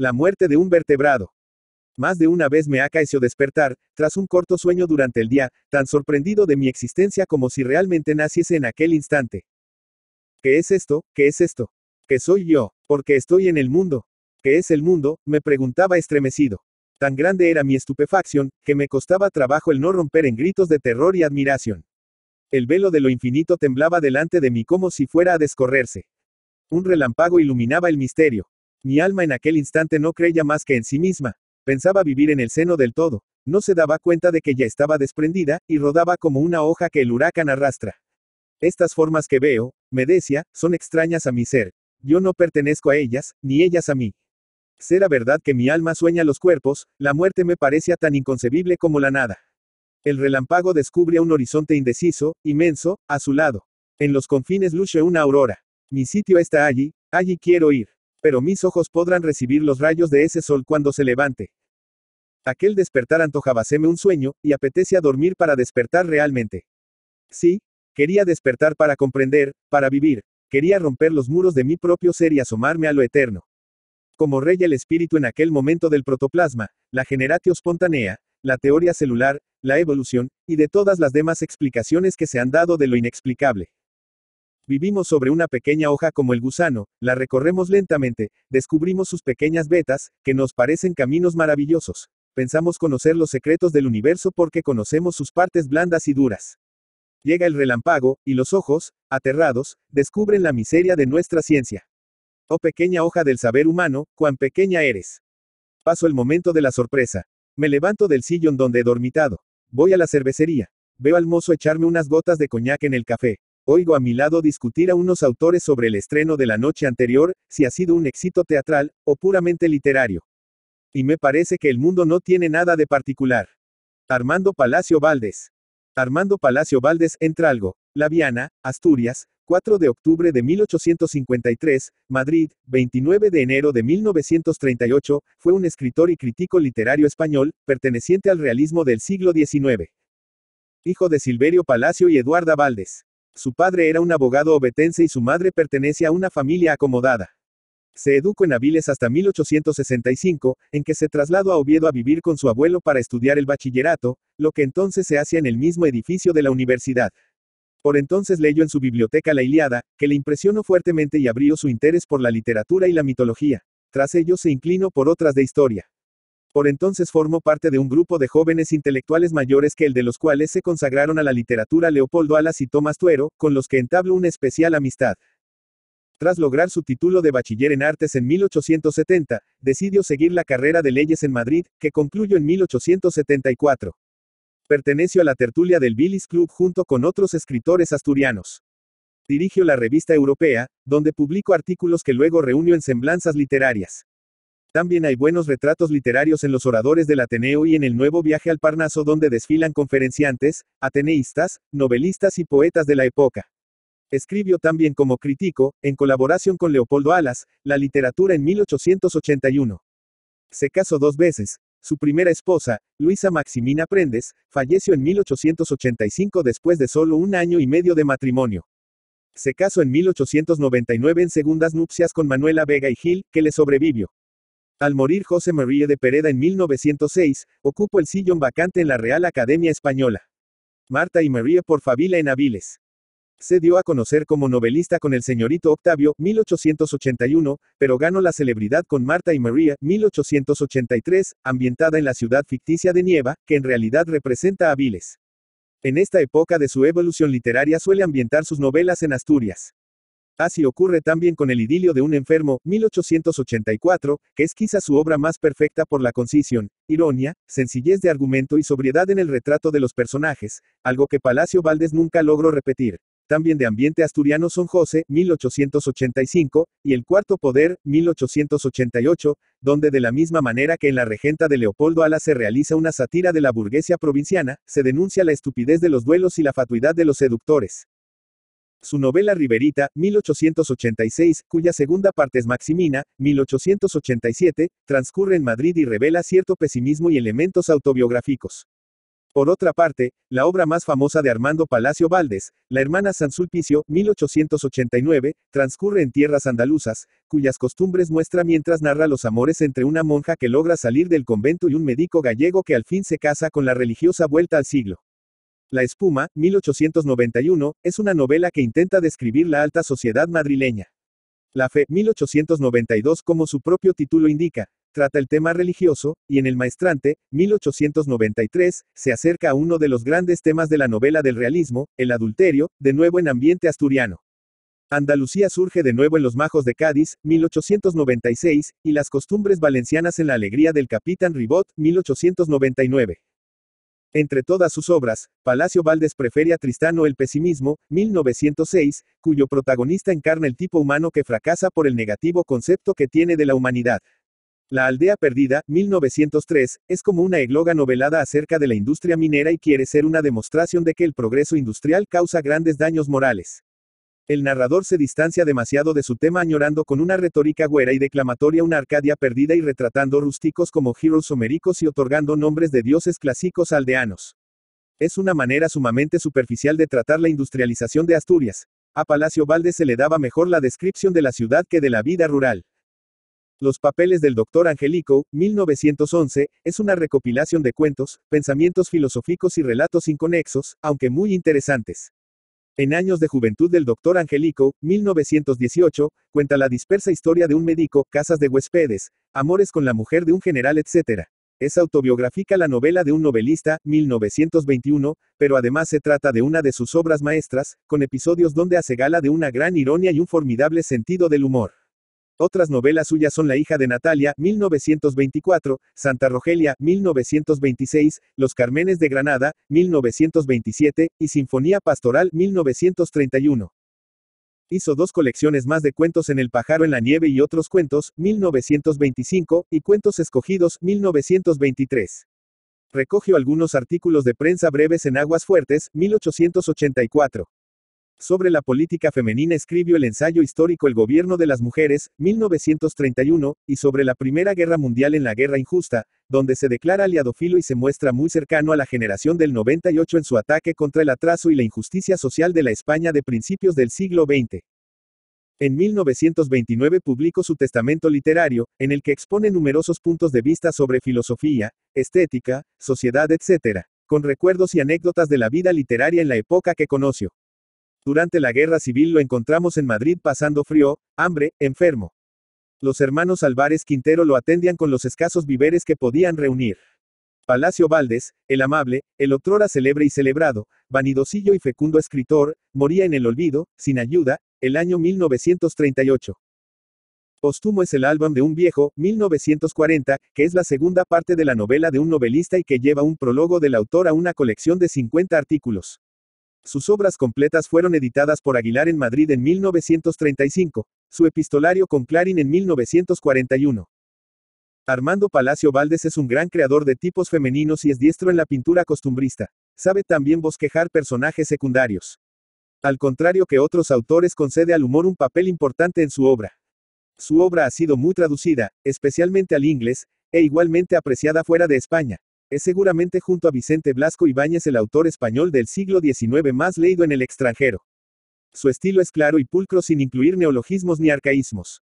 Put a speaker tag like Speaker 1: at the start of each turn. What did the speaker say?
Speaker 1: La muerte de un vertebrado. Más de una vez me acaeció despertar, tras un corto sueño durante el día, tan sorprendido de mi existencia como si realmente naciese en aquel instante. ¿Qué es esto? ¿Qué es esto? ¿Qué soy yo? Porque estoy en el mundo. ¿Qué es el mundo? me preguntaba estremecido. Tan grande era mi estupefacción, que me costaba trabajo el no romper en gritos de terror y admiración. El velo de lo infinito temblaba delante de mí como si fuera a descorrerse. Un relámpago iluminaba el misterio. Mi alma en aquel instante no creía más que en sí misma. Pensaba vivir en el seno del todo. No se daba cuenta de que ya estaba desprendida, y rodaba como una hoja que el huracán arrastra. Estas formas que veo, me decía, son extrañas a mi ser. Yo no pertenezco a ellas, ni ellas a mí. Será verdad que mi alma sueña los cuerpos, la muerte me parecía tan inconcebible como la nada. El relámpago descubre un horizonte indeciso, inmenso, azulado. En los confines luce una aurora. Mi sitio está allí, allí quiero ir. Pero mis ojos podrán recibir los rayos de ese sol cuando se levante. Aquel despertar me un sueño, y apetece a dormir para despertar realmente. Sí, quería despertar para comprender, para vivir, quería romper los muros de mi propio ser y asomarme a lo eterno. Como rey el espíritu en aquel momento del protoplasma, la generatio espontánea la teoría celular, la evolución, y de todas las demás explicaciones que se han dado de lo inexplicable. Vivimos sobre una pequeña hoja como el gusano, la recorremos lentamente, descubrimos sus pequeñas vetas, que nos parecen caminos maravillosos. Pensamos conocer los secretos del universo porque conocemos sus partes blandas y duras. Llega el relámpago, y los ojos, aterrados, descubren la miseria de nuestra ciencia. Oh pequeña hoja del saber humano, cuán pequeña eres. Paso el momento de la sorpresa. Me levanto del sillón donde he dormitado. Voy a la cervecería. Veo al mozo echarme unas gotas de coñac en el café oigo a mi lado discutir a unos autores sobre el estreno de la noche anterior, si ha sido un éxito teatral, o puramente literario. Y me parece que el mundo no tiene nada de particular. Armando Palacio Valdés. Armando Palacio Valdés Entralgo, Viana, Asturias, 4 de octubre de 1853, Madrid, 29 de enero de 1938, fue un escritor y crítico literario español, perteneciente al realismo del siglo XIX. Hijo de Silverio Palacio y Eduarda Valdés. Su padre era un abogado obetense y su madre pertenece a una familia acomodada. Se educó en Aviles hasta 1865, en que se trasladó a Oviedo a vivir con su abuelo para estudiar el bachillerato, lo que entonces se hacía en el mismo edificio de la universidad. Por entonces leyó en su biblioteca La Iliada, que le impresionó fuertemente y abrió su interés por la literatura y la mitología. Tras ello se inclinó por otras de historia. Por entonces formó parte de un grupo de jóvenes intelectuales mayores que el de los cuales se consagraron a la literatura Leopoldo Alas y Tomás Tuero, con los que entabló una especial amistad. Tras lograr su título de bachiller en artes en 1870, decidió seguir la carrera de leyes en Madrid, que concluyó en 1874. Perteneció a la tertulia del Billis Club junto con otros escritores asturianos. Dirigió la revista europea, donde publicó artículos que luego reunió en semblanzas literarias. También hay buenos retratos literarios en los oradores del Ateneo y en el nuevo viaje al Parnaso donde desfilan conferenciantes, ateneístas, novelistas y poetas de la época. Escribió también como crítico, en colaboración con Leopoldo Alas, la literatura en 1881. Se casó dos veces. Su primera esposa, Luisa Maximina Prendes, falleció en 1885 después de solo un año y medio de matrimonio. Se casó en 1899 en segundas nupcias con Manuela Vega y Gil, que le sobrevivió. Al morir José María de Pereda en 1906, ocupó el sillón vacante en la Real Academia Española. Marta y María por Fabila en Aviles. Se dio a conocer como novelista con el señorito Octavio, 1881, pero ganó la celebridad con Marta y María, 1883, ambientada en la ciudad ficticia de Nieva, que en realidad representa a Aviles. En esta época de su evolución literaria suele ambientar sus novelas en Asturias. Así ocurre también con el idilio de un enfermo, 1884, que es quizá su obra más perfecta por la concisión, ironía, sencillez de argumento y sobriedad en el retrato de los personajes, algo que Palacio Valdés nunca logró repetir. También de ambiente asturiano son José, 1885, y El Cuarto Poder, 1888, donde de la misma manera que en La Regenta de Leopoldo Ala se realiza una sátira de la burguesía provinciana, se denuncia la estupidez de los duelos y la fatuidad de los seductores. Su novela Riverita, 1886, cuya segunda parte es Maximina, 1887, transcurre en Madrid y revela cierto pesimismo y elementos autobiográficos. Por otra parte, la obra más famosa de Armando Palacio Valdés, La hermana Sulpicio, 1889, transcurre en tierras andaluzas, cuyas costumbres muestra mientras narra los amores entre una monja que logra salir del convento y un médico gallego que al fin se casa con la religiosa vuelta al siglo. La espuma, 1891, es una novela que intenta describir la alta sociedad madrileña. La fe, 1892, como su propio título indica, trata el tema religioso, y en El Maestrante, 1893, se acerca a uno de los grandes temas de la novela del realismo, el adulterio, de nuevo en ambiente asturiano. Andalucía surge de nuevo en los Majos de Cádiz, 1896, y las costumbres valencianas en la alegría del capitán Ribot, 1899. Entre todas sus obras, Palacio Valdés prefiere a Tristano el pesimismo, 1906, cuyo protagonista encarna el tipo humano que fracasa por el negativo concepto que tiene de la humanidad. La aldea perdida, 1903, es como una egloga novelada acerca de la industria minera y quiere ser una demostración de que el progreso industrial causa grandes daños morales. El narrador se distancia demasiado de su tema añorando con una retórica güera y declamatoria una Arcadia perdida y retratando rústicos como giros homéricos y otorgando nombres de dioses clásicos aldeanos. Es una manera sumamente superficial de tratar la industrialización de Asturias. A Palacio Valde se le daba mejor la descripción de la ciudad que de la vida rural. Los papeles del doctor Angelico, 1911, es una recopilación de cuentos, pensamientos filosóficos y relatos inconexos, aunque muy interesantes. En años de juventud del doctor Angelico, 1918, cuenta la dispersa historia de un médico, casas de huéspedes, amores con la mujer de un general, etc. Es autobiográfica la novela de un novelista, 1921, pero además se trata de una de sus obras maestras, con episodios donde hace gala de una gran ironía y un formidable sentido del humor. Otras novelas suyas son La hija de Natalia, 1924, Santa Rogelia, 1926, Los Carmenes de Granada, 1927, y Sinfonía Pastoral, 1931. Hizo dos colecciones más de cuentos en El pájaro en la nieve y otros cuentos, 1925, y Cuentos Escogidos, 1923. Recogió algunos artículos de prensa breves en Aguas Fuertes, 1884. Sobre la política femenina escribió el ensayo histórico El gobierno de las mujeres, 1931, y sobre la Primera Guerra Mundial en la Guerra Injusta, donde se declara aliadofilo y se muestra muy cercano a la generación del 98 en su ataque contra el atraso y la injusticia social de la España de principios del siglo XX. En 1929 publicó su testamento literario, en el que expone numerosos puntos de vista sobre filosofía, estética, sociedad, etc., con recuerdos y anécdotas de la vida literaria en la época que conoció. Durante la guerra civil lo encontramos en Madrid pasando frío, hambre, enfermo. Los hermanos Álvarez Quintero lo atendían con los escasos víveres que podían reunir. Palacio Valdés, el amable, el otrora celebre y celebrado, vanidosillo y fecundo escritor, moría en el olvido, sin ayuda, el año 1938. Postumo es el álbum de un viejo, 1940, que es la segunda parte de la novela de un novelista y que lleva un prólogo del autor a una colección de 50 artículos. Sus obras completas fueron editadas por Aguilar en Madrid en 1935, su epistolario con Clarín en 1941. Armando Palacio Valdés es un gran creador de tipos femeninos y es diestro en la pintura costumbrista. Sabe también bosquejar personajes secundarios. Al contrario que otros autores concede al humor un papel importante en su obra. Su obra ha sido muy traducida, especialmente al inglés, e igualmente apreciada fuera de España. Es seguramente junto a Vicente Blasco Ibáñez el autor español del siglo XIX más leído en el extranjero. Su estilo es claro y pulcro sin incluir neologismos ni arcaísmos.